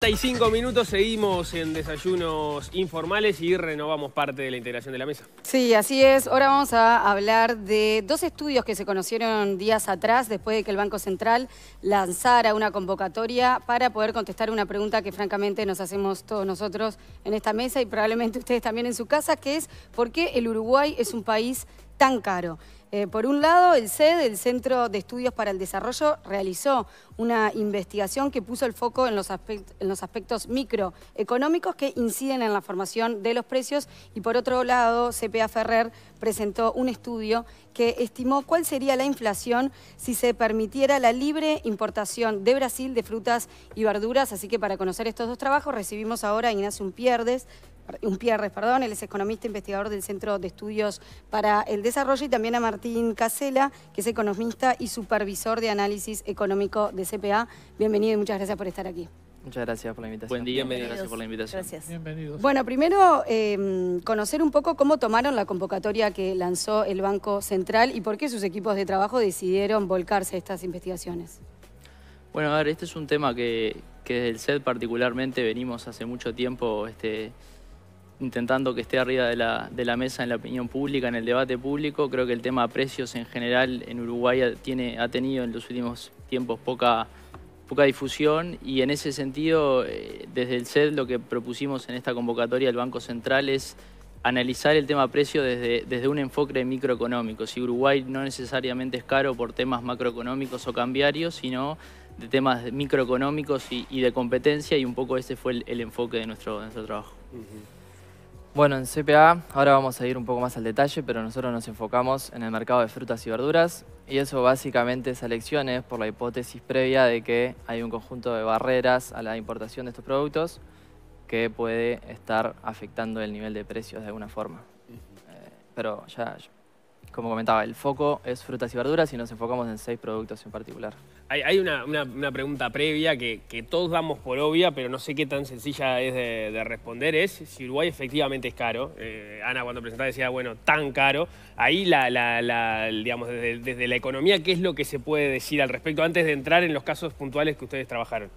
35 minutos, seguimos en desayunos informales y renovamos parte de la integración de la mesa. Sí, así es. Ahora vamos a hablar de dos estudios que se conocieron días atrás después de que el Banco Central lanzara una convocatoria para poder contestar una pregunta que francamente nos hacemos todos nosotros en esta mesa y probablemente ustedes también en su casa, que es ¿por qué el Uruguay es un país tan caro? Eh, por un lado, el CED, el Centro de Estudios para el Desarrollo, realizó una investigación que puso el foco en los, aspectos microeconómicos que inciden en la formación de los precios y por otro lado, CPA Ferrer presentó un estudio que estimó cuál sería la inflación si se permitiera la libre importación de Brasil de frutas y verduras. Así que para conocer estos dos trabajos recibimos ahora a Ignacio Unpierdes un Pierre, perdón, él es economista investigador del Centro de Estudios para el Desarrollo y también a Martín Casela, que es economista y supervisor de análisis económico de CPA. Bienvenido y muchas gracias por estar aquí. Muchas gracias por la invitación. Buen día, bienvenido. gracias por la invitación. Gracias. Bienvenidos. Bueno, primero em, conocer un poco cómo tomaron la convocatoria que lanzó el Banco Central y por qué sus equipos de trabajo decidieron volcarse a estas investigaciones. Bueno, a ver, este es un tema que, que desde el SED particularmente venimos hace mucho tiempo este, intentando que esté arriba de la, de la, mesa en la opinión pública, en el debate público. Creo que el tema precios en general en Uruguay tiene, ha tenido en los últimos tiempos poca, poca difusión y en ese sentido, eh, desde el SED lo que propusimos en esta convocatoria del Banco Central es analizar el tema precio desde, desde un enfoque microeconómico. Si Uruguay no necesariamente es caro por temas macroeconómicos o cambiarios, sino de temas microeconómicos y, de competencia y un poco ese fue el, enfoque de nuestro, nuestro trabajo. Bueno, en CPA ahora vamos a ir un poco más al detalle, pero nosotros nos enfocamos en el mercado de frutas y verduras y eso básicamente es elecciones por la hipótesis previa de que hay un conjunto de barreras a la importación de estos productos que puede estar afectando el nivel de precios de alguna forma. Eh, pero ya, como comentaba, el foco es frutas y verduras y nos enfocamos en seis productos en particular. Hay, una, pregunta previa que, todos damos por obvia, pero no sé qué tan sencilla es de, responder, es si Uruguay efectivamente es caro. Eh, Ana cuando presentaba decía, bueno, tan caro. Ahí, la, digamos, desde, desde, la economía, ¿qué es lo que se puede decir al respecto antes de entrar en los casos puntuales que ustedes trabajaron?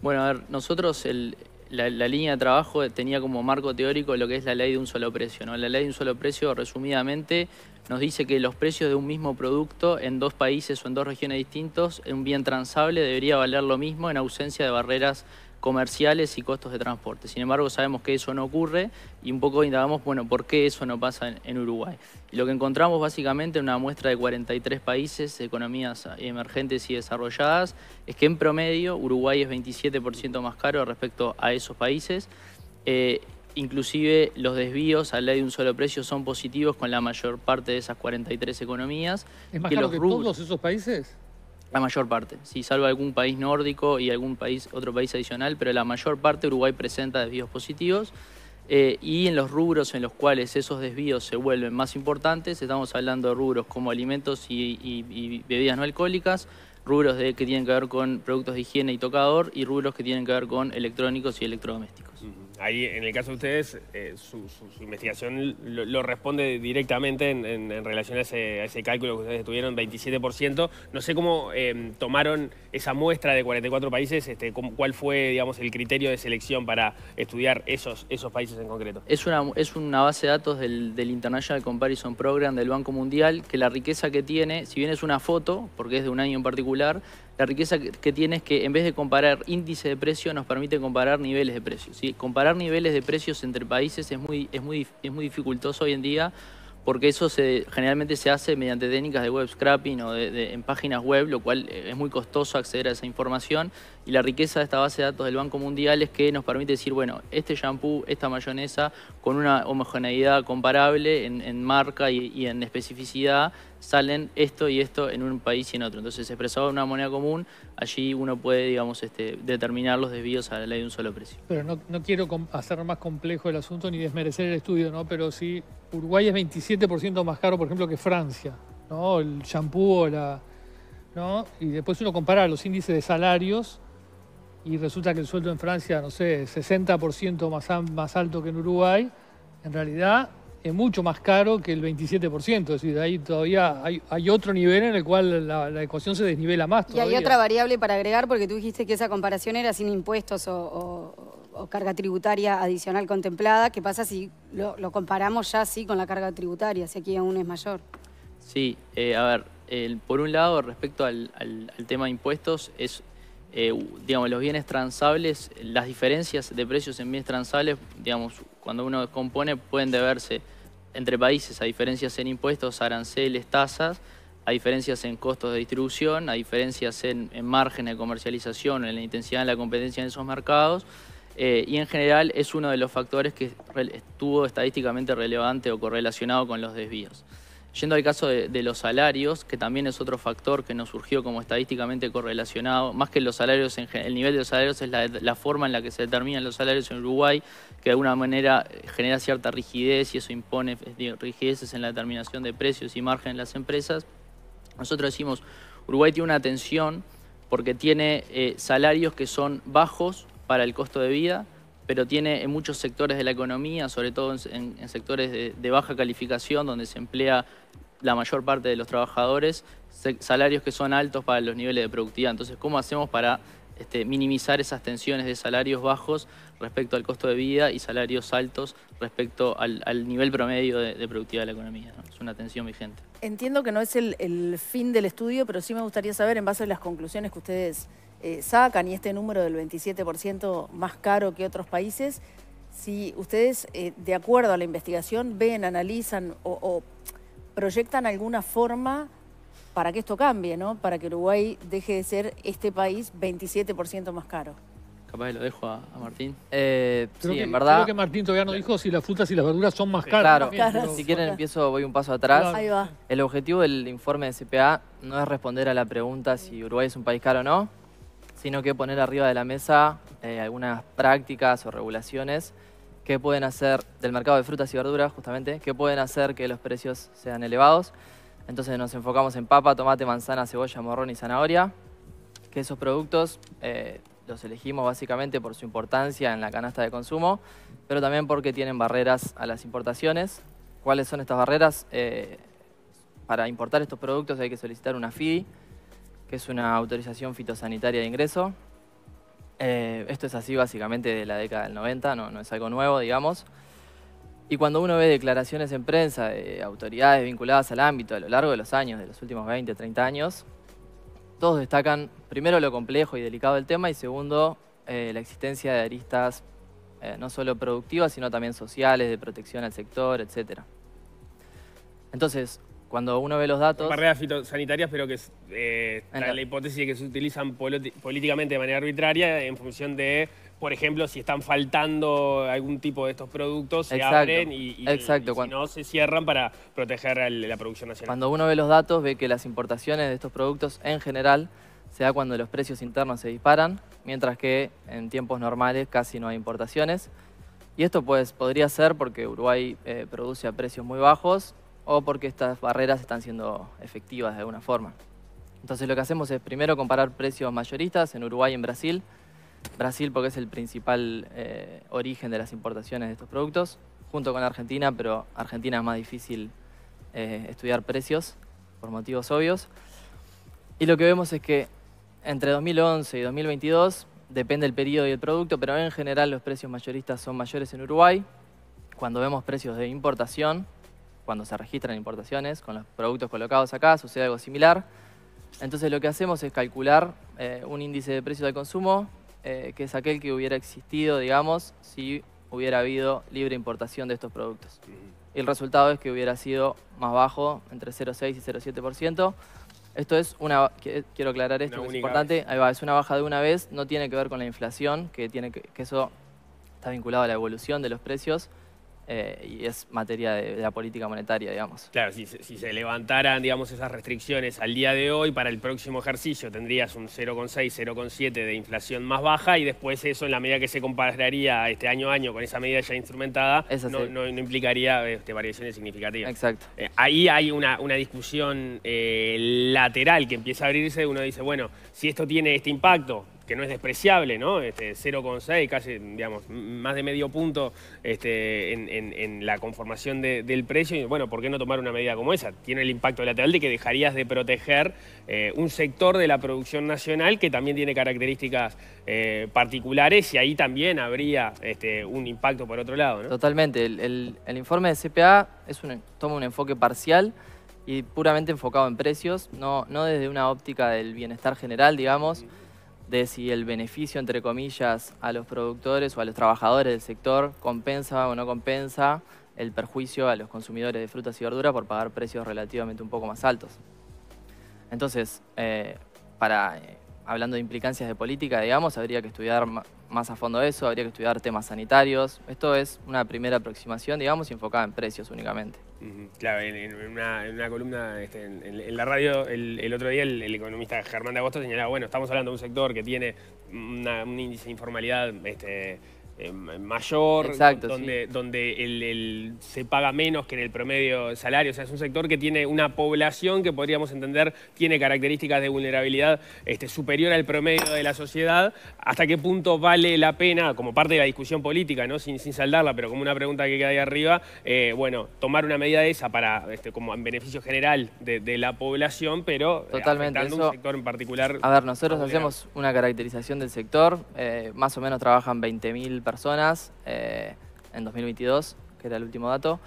Bueno, a ver, nosotros el, la, línea de trabajo tenía como marco teórico lo que es la ley de un solo precio. La ley de un solo precio, resumidamente, nos dice que los precios de un mismo producto en dos países o en dos regiones distintos, en un bien transable, debería valer lo mismo en ausencia de barreras comerciales y costos de transporte. Sin embargo, sabemos que eso no ocurre y un poco indagamos, bueno, ¿por qué eso no pasa en, Uruguay? Y lo que encontramos básicamente en una muestra de 43 países, economías emergentes y desarrolladas, es que en promedio Uruguay es 27% más caro respecto a esos países. Eh, inclusive los desvíos a la ley de un solo precio son positivos con la mayor parte de esas 43 economías. ¿Es más que caro que todos esos países? La mayor parte, Si salvo algún país nórdico y algún país, otro país adicional, pero la mayor parte Uruguay presenta desvíos positivos. Eh, y en los rubros en los cuales esos desvíos se vuelven más importantes, estamos hablando de rubros como alimentos y, bebidas no alcohólicas, rubros de, que tienen que ver con productos de higiene y tocador y rubros que tienen que ver con electrónicos y electrodomésticos. Ahí, en el caso de ustedes, eh, su, investigación lo, responde directamente en, relación a ese, cálculo que ustedes tuvieron, 27%. No sé cómo em, tomaron esa muestra de 44 países, este, cuál fue digamos, el criterio de selección para estudiar esos, esos países en concreto. Es una, es una base de datos del International Comparison Program del Banco Mundial, que la riqueza que tiene, si bien es una foto, porque es de un año en particular, la riqueza que tiene es que en vez de comparar índice de precios, nos permite comparar niveles de precios. Comparar niveles de precios entre países es muy, es, muy, muy dificultoso hoy en día porque eso se, generalmente se hace mediante técnicas de web scrapping o en páginas web, lo cual eh, es muy costoso acceder a esa información. Y la riqueza de esta base de datos del Banco Mundial es que nos permite decir, bueno, este shampoo, esta mayonesa, con una homogeneidad comparable en, marca y, y en especificidad, salen esto y esto en un país y en otro. Entonces, expresado en una moneda común, allí uno puede, digamos, este, determinar los desvíos a la ley de un solo precio. Pero no, quiero hacer más complejo el asunto ni desmerecer el estudio, ¿no? Pero si Uruguay es 27% más caro, por ejemplo, que Francia, ¿no? El shampoo o la... ¿no? Y después uno compara los índices de salarios y resulta que el sueldo en Francia, no sé, 60% más, más alto que en Uruguay. En realidad, es mucho más caro que el 27%, es decir, ahí todavía hay, otro nivel en el cual la, ecuación se desnivela más. Y hay otra variable para agregar, porque tú dijiste que esa comparación era sin impuestos o, carga tributaria adicional contemplada, ¿qué pasa si lo, comparamos ya sí con la carga tributaria, si aquí aún es mayor? Sí, eh, a ver, por un lado, respecto al tema de impuestos, es eh, digamos, los bienes transables, las diferencias de precios en bienes transables, digamos, cuando uno compone pueden deberse entre países a diferencias en impuestos, aranceles, tasas, a diferencias en costos de distribución, a diferencias en, en márgenes de comercialización, en la intensidad de la competencia en esos mercados, eh, y en general es uno de los factores que estuvo estadísticamente relevante o correlacionado con los desvíos. Yendo al caso de, los salarios, que también es otro factor que nos surgió como estadísticamente correlacionado, más que los salarios, en, el nivel de los salarios es la, forma en la que se determinan los salarios en Uruguay, que de alguna manera eh, genera cierta rigidez y eso impone eh, rigideces en la determinación de precios y margen en las empresas. Nosotros decimos, Uruguay tiene una tensión porque tiene eh, salarios que son bajos para el costo de vida pero tiene en muchos sectores de la economía, sobre todo en, sectores de, baja calificación, donde se emplea la mayor parte de los trabajadores, salarios que son altos para los niveles de productividad. Entonces, ¿cómo hacemos para este, minimizar esas tensiones de salarios bajos respecto al costo de vida y salarios altos respecto al, nivel promedio de, productividad de la economía? Es una tensión vigente. Entiendo que no es el fin del estudio, pero sí me gustaría saber, en base a las conclusiones que ustedes eh, sacan, y este número del 27% más caro que otros países, si ustedes, eh, de acuerdo a la investigación, ven, analizan o, proyectan alguna forma para que esto cambie, ¿no? Para que Uruguay deje de ser este país 27% más caro. Capaz lo dejo a, Martín. Eh, sí, en verdad. Creo que Martín todavía no dijo si las frutas y las verduras son más caras. si quieren empiezo, voy un paso atrás. El objetivo del informe de CPA no es responder a la pregunta si Uruguay es un país caro o no, sino que poner arriba de la mesa eh, algunas prácticas o regulaciones que pueden hacer del mercado de frutas y verduras, justamente, que pueden hacer que los precios sean elevados. Entonces nos enfocamos en papa, tomate, manzana, cebolla, morrón y zanahoria, que esos productos eh, los elegimos básicamente por su importancia en la canasta de consumo, pero también porque tienen barreras a las importaciones. ¿Cuáles son estas barreras? Eh, para importar estos productos hay que solicitar una FIDI, es una autorización fitosanitaria de ingreso. Eh, esto es así básicamente de la década del 90, no, es algo nuevo, digamos. Y cuando uno ve declaraciones en prensa de autoridades vinculadas al ámbito a lo largo de los años, de los últimos 20, 30 años, todos destacan primero lo complejo y delicado del tema y segundo eh, la existencia de aristas eh, no solo productivas, sino también sociales, de protección al sector, etc. Entonces, cuando uno ve los datos... Barreras fitosanitarias, pero que eh, es la, hipótesis de que se utilizan políticamente de manera arbitraria en función de, por ejemplo, si están faltando algún tipo de estos productos, se abren y, no, se cierran para proteger la producción nacional. Cuando uno ve los datos, ve que las importaciones de estos productos en general se da cuando los precios internos se disparan, mientras que en tiempos normales casi no hay importaciones. Y esto pues, podría ser porque Uruguay eh, produce a precios muy bajos o porque estas barreras están siendo efectivas de alguna forma. Entonces lo que hacemos es primero comparar precios mayoristas en Uruguay y en Brasil. Brasil porque es el principal eh, origen de las importaciones de estos productos, junto con Argentina, pero Argentina es más difícil eh, estudiar precios por motivos obvios. Y lo que vemos es que entre 2011 y 2022, depende el periodo y el producto, pero en general los precios mayoristas son mayores en Uruguay. Cuando vemos precios de importación, cuando se registran importaciones, con los productos colocados acá, sucede algo similar. Entonces lo que hacemos es calcular eh, un índice de precio de consumo, eh, que es aquel que hubiera existido, digamos, si hubiera habido libre importación de estos productos. Y el resultado es que hubiera sido más bajo, entre 0,6 y 0,7%. Esto es una, quiero aclarar esto, es importante, es una baja de una vez, no tiene que ver con la inflación, que, tiene que eso está vinculado a la evolución de los precios, eh, y es materia de, la política monetaria, digamos. Claro, si, se levantaran, digamos, esas restricciones al día de hoy, para el próximo ejercicio tendrías un 0,6, 0,7 de inflación más baja y después eso, en la medida que se compararía este año a año con esa medida ya instrumentada, no, implicaría este, variaciones significativas. Exacto. Eh, ahí hay una, discusión eh, lateral que empieza a abrirse, uno dice, bueno, si esto tiene este impacto, que no es despreciable, ¿no? Este, 0,6, casi, digamos, más de medio punto este, en, la conformación del precio. Y bueno, ¿por qué no tomar una medida como esa? Tiene el impacto lateral de que dejarías de proteger eh, un sector de la producción nacional que también tiene características eh, particulares y ahí también habría este, un impacto por otro lado, ¿no? Totalmente. El, informe de CPA toma un enfoque parcial y puramente enfocado en precios, no, no desde una óptica del bienestar general, digamos. Mm de si el beneficio, entre comillas, a los productores o a los trabajadores del sector compensa o no compensa el perjuicio a los consumidores de frutas y verduras por pagar precios relativamente un poco más altos. Entonces, eh, para, eh, hablando de implicancias de política, digamos, habría que estudiar más a fondo eso, habría que estudiar temas sanitarios. Esto es una primera aproximación, digamos, enfocada en precios únicamente. Claro, en, una, columna este, en, la radio el, otro día el, economista Germán de Agosto señalaba, bueno, estamos hablando de un sector que tiene una, un índice de informalidad este, mayor, donde, donde el, se paga menos que en el promedio de salario. O sea, es un sector que tiene una población que podríamos entender tiene características de vulnerabilidad este, superior al promedio de la sociedad. ¿Hasta qué punto vale la pena, como parte de la discusión política, ¿no? sin, sin saldarla, pero como una pregunta que queda ahí arriba, eh, bueno, tomar una medida de esa para, este, como en beneficio general de, la población, pero eh, Totalmente, un sector en particular? A ver, nosotros hacemos una caracterización del sector, eh, más o menos trabajan 20.000 personas eh, en 2022, que era el último dato.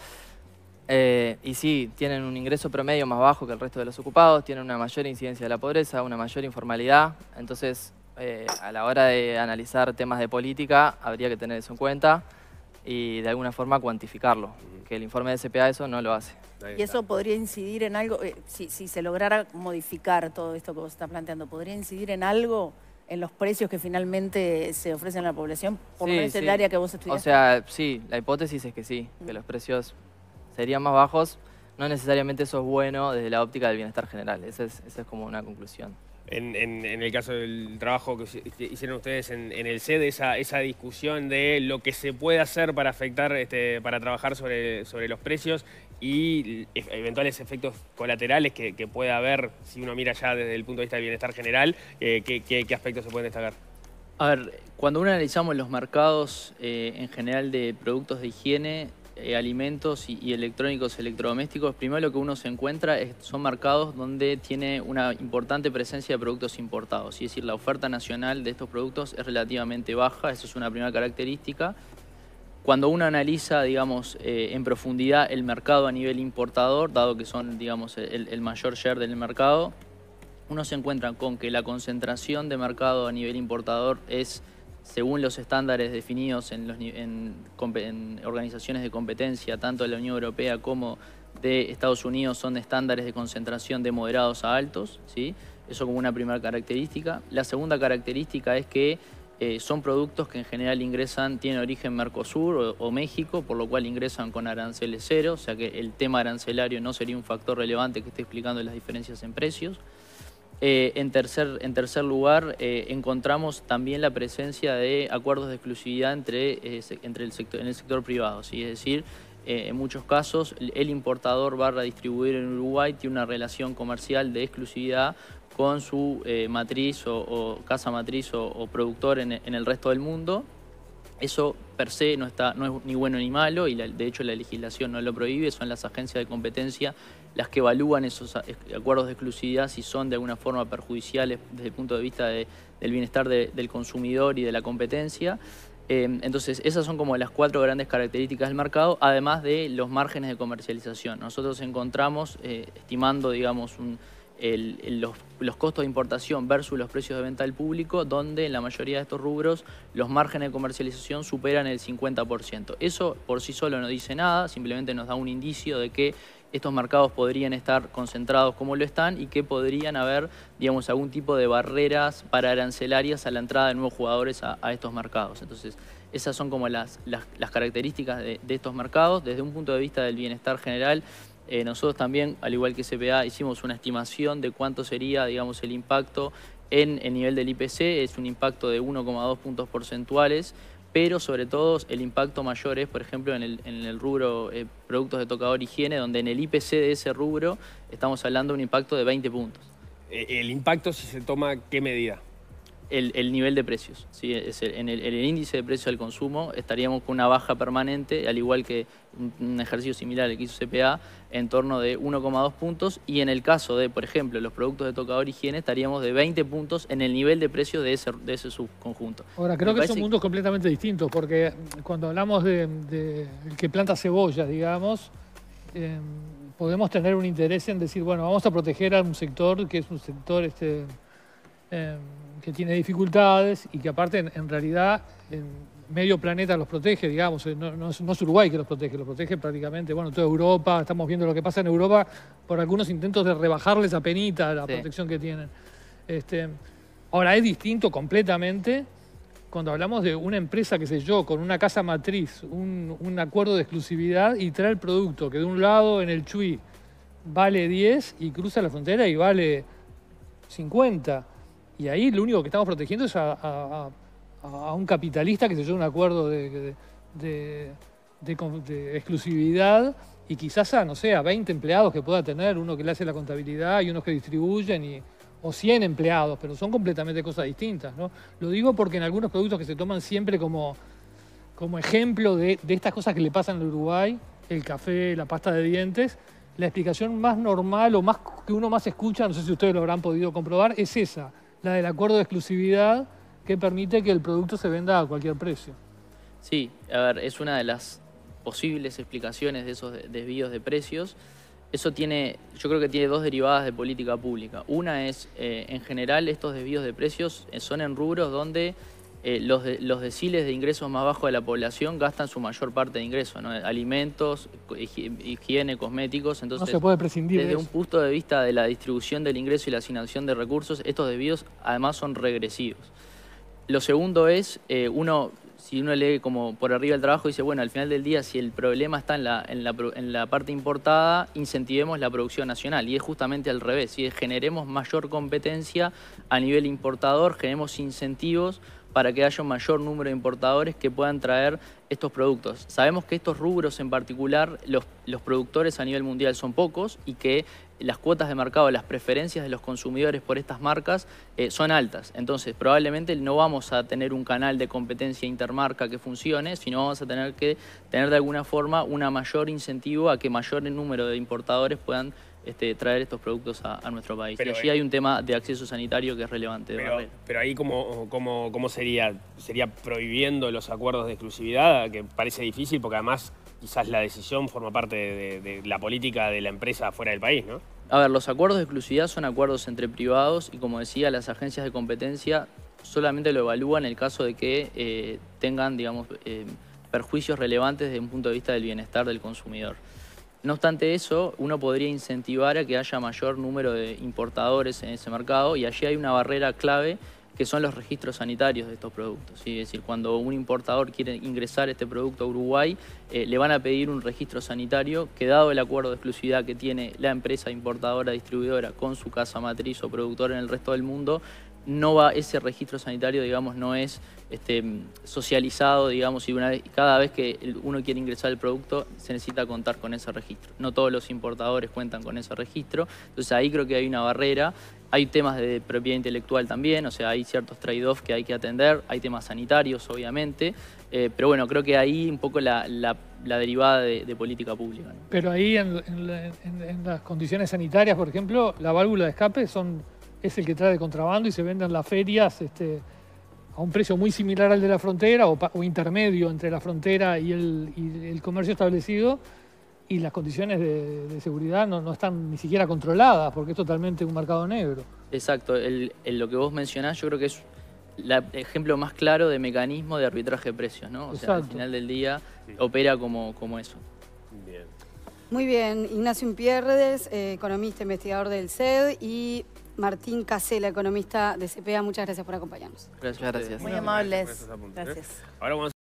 Eh, y sí, tienen un ingreso promedio más bajo que el resto de los ocupados, tienen una mayor incidencia de la pobreza, una mayor informalidad. Entonces, eh, a la hora de analizar temas de política, habría que tener eso en cuenta y de alguna forma cuantificarlo, que el informe de SPA eso no lo hace. ¿Y eso podría incidir en algo, si, si se lograra modificar todo esto que vos estás planteando, podría incidir en algo en los precios que finalmente se ofrecen a la población, por el área que vos estudiaste? O sea, sí, la hipótesis es que sí, que los precios serían más bajos. No necesariamente eso es bueno desde la óptica del bienestar general. Esa es, esa es como una conclusión en, el caso del trabajo que hicieron ustedes en, el SED, esa, esa, discusión de lo que se puede hacer para afectar, este, para trabajar sobre, los precios y e-, eventuales efectos colaterales que, pueda haber, si uno mira ya desde el punto de vista del bienestar general, eh, qué, aspectos se pueden destacar? A ver, cuando uno analizamos los mercados eh, en general de productos de higiene, eh, alimentos y, electrónicos, electrodomésticos, primero lo que uno se encuentra son mercados donde tiene una importante presencia de productos importados, es decir, la oferta nacional de estos productos es relativamente baja, eso es una primera característica. Cuando uno analiza, digamos, eh, en profundidad el mercado a nivel importador, dado que son, digamos, el, el mayor share del mercado, uno se encuentra con que la concentración de mercado a nivel importador es según los estándares definidos en, organizaciones de competencia, tanto de la Unión Europea como de Estados Unidos, son estándares de concentración de moderados a altos. Eso como una primera característica. La segunda característica es que eh, son productos que en general ingresan, tienen origen Mercosur o, México, por lo cual ingresan con aranceles cero, o sea que el tema arancelario no sería un factor relevante que esté explicando las diferencias en precios. Eh, en, tercer, lugar, eh, encontramos también la presencia de acuerdos de exclusividad entre, eh, el sector, en el sector privado, es decir, en muchos casos el importador barra distribuir en Uruguay tiene una relación comercial de exclusividad con su matriz o, casa matriz o, productor en, el resto del mundo. Eso per se no, está, no es ni bueno ni malo y de hecho la legislación no lo prohíbe, son las agencias de competencia las que evalúan esos eh, acuerdos de exclusividad si son de alguna forma perjudiciales desde el punto de vista del bienestar del consumidor y de la competencia. Eh, entonces, esas son como las cuatro grandes características del mercado, además de los márgenes de comercialización. Nosotros encontramos, eh, estimando, digamos, los, costos de importación versus los precios de venta al público, donde en la mayoría de estos rubros los márgenes de comercialización superan el 50%. Eso por sí solo no dice nada, simplemente nos da un indicio de que estos mercados podrían estar concentrados como lo están y que podrían haber, digamos, algún tipo de barreras para arancelarias a la entrada de nuevos jugadores a, estos mercados. Entonces, esas son como las, las, características de, estos mercados. Desde un punto de vista del bienestar general, eh, nosotros también, al igual que CPA, hicimos una estimación de cuánto sería digamos, el impacto en el nivel del IPC. Es un impacto de 1,2 puntos porcentuales pero sobre todo el impacto mayor es, por ejemplo, en el, rubro eh, productos de tocador higiene, donde en el IPC de ese rubro estamos hablando de un impacto de 20 puntos. Eh, ¿El impacto si se toma qué medida? el, nivel de precios. ¿sí? en, el, índice de precios al consumo estaríamos con una baja permanente, al igual que un, ejercicio similar al que hizo CPA, en torno de 1,2 puntos. Y en el caso de, por ejemplo, los productos de tocador higiene, estaríamos de 20 puntos en el nivel de precios de ese, de ese subconjunto. Ahora, creo que son puntos completamente distintos, porque cuando hablamos de, que planta cebollas, digamos, em, podemos tener un interés en decir, bueno, vamos a proteger a un sector que es un sector... este em, que tiene dificultades y que aparte en, realidad en medio planeta los protege, digamos, eh, no, es, Uruguay que los protege, los protege prácticamente, bueno, toda Europa, estamos viendo lo que pasa en Europa por algunos intentos de rebajarles a penita la protección que tienen. Este, ahora es distinto completamente cuando hablamos de una empresa, que sé yo, con una casa matriz, un, acuerdo de exclusividad y trae el producto que de un lado en el Chuy vale 10 y cruza la frontera y vale 50. Y ahí lo único que estamos protegiendo es a, un capitalista que se lleva un acuerdo de, exclusividad y quizás a, no sé, a 20 empleados que pueda tener, uno que le hace la contabilidad y unos que distribuyen o 100 empleados, pero son completamente cosas distintas. Lo digo porque en algunos productos que se toman siempre como, como ejemplo de, estas cosas que le pasan al Uruguay, el café, la pasta de dientes, la explicación más normal o más que uno más escucha, no sé si ustedes lo habrán podido comprobar, es esa la del acuerdo de exclusividad que permite que el producto se venda a cualquier precio. Sí, a ver, es una de las posibles explicaciones de esos desvíos de precios. Eso tiene, yo creo que tiene dos derivadas de política pública. Una es, eh, en general, estos desvíos de precios eh, son en rubros donde eh, los, deciles de ingresos más bajos de la población gastan su mayor parte de ingresos, alimentos, higiene, cosméticos. Entonces, se puede prescindir. Desde un punto de vista de la distribución del ingreso y la asignación de recursos, estos desvíos además son regresivos. Lo segundo es, eh, uno, si uno lee como por arriba el trabajo, y dice, bueno, al final del día, si el problema está en la, en la, parte importada, incentivemos la producción nacional. Y es justamente al revés, si generemos mayor competencia a nivel importador, generemos incentivos para que haya un mayor número de importadores que puedan traer estos productos. Sabemos que estos rubros en particular, los, los productores a nivel mundial son pocos y que las cuotas de mercado, las preferencias de los consumidores por estas marcas eh, son altas. Entonces, probablemente no vamos a tener un canal de competencia intermarca que funcione, sino vamos a tener que tener de alguna forma un mayor incentivo a que mayor número de importadores puedan este, traer estos productos a, nuestro país. Pero, y allí eh, hay un tema de acceso sanitario que es relevante. Pero, ahí, ¿cómo, cómo sería? ¿Sería prohibiendo los acuerdos de exclusividad? Que parece difícil porque además quizás la decisión forma parte de, la política de la empresa fuera del país, ¿no? A ver, los acuerdos de exclusividad son acuerdos entre privados y como decía, las agencias de competencia solamente lo evalúan en el caso de que eh, tengan, digamos, eh, perjuicios relevantes desde un punto de vista del bienestar del consumidor. No obstante eso, uno podría incentivar a que haya mayor número de importadores en ese mercado y allí hay una barrera clave que son los registros sanitarios de estos productos. Es decir, cuando un importador quiere ingresar este producto a Uruguay, eh, le van a pedir un registro sanitario que dado el acuerdo de exclusividad que tiene la empresa importadora, distribuidora con su casa matriz o productor en el resto del mundo, no va, ese registro sanitario, digamos, no es este, socializado, digamos, y una cada vez que uno quiere ingresar el producto se necesita contar con ese registro. No todos los importadores cuentan con ese registro, entonces ahí creo que hay una barrera. Hay temas de propiedad intelectual también, o sea, hay ciertos trade-offs que hay que atender, hay temas sanitarios, obviamente, eh, pero bueno, creo que ahí un poco la, derivada de, política pública. Pero ahí en, en las condiciones sanitarias, por ejemplo, la válvula de escape son es el que trae contrabando y se venden las ferias este, a un precio muy similar al de la frontera o, intermedio entre la frontera y el, comercio establecido y las condiciones de, seguridad no, están ni siquiera controladas porque es totalmente un mercado negro. Exacto, el, lo que vos mencionás yo creo que es el ejemplo más claro de mecanismo de arbitraje de precios, ¿no? O sea, al final del día opera como, como eso. Bien. Muy bien, Ignacio Impierdes, eh, economista investigador del SED y Martín Casela, economista de CPA. Muchas gracias por acompañarnos. Gracias, gracias. Muy amables. Gracias. gracias.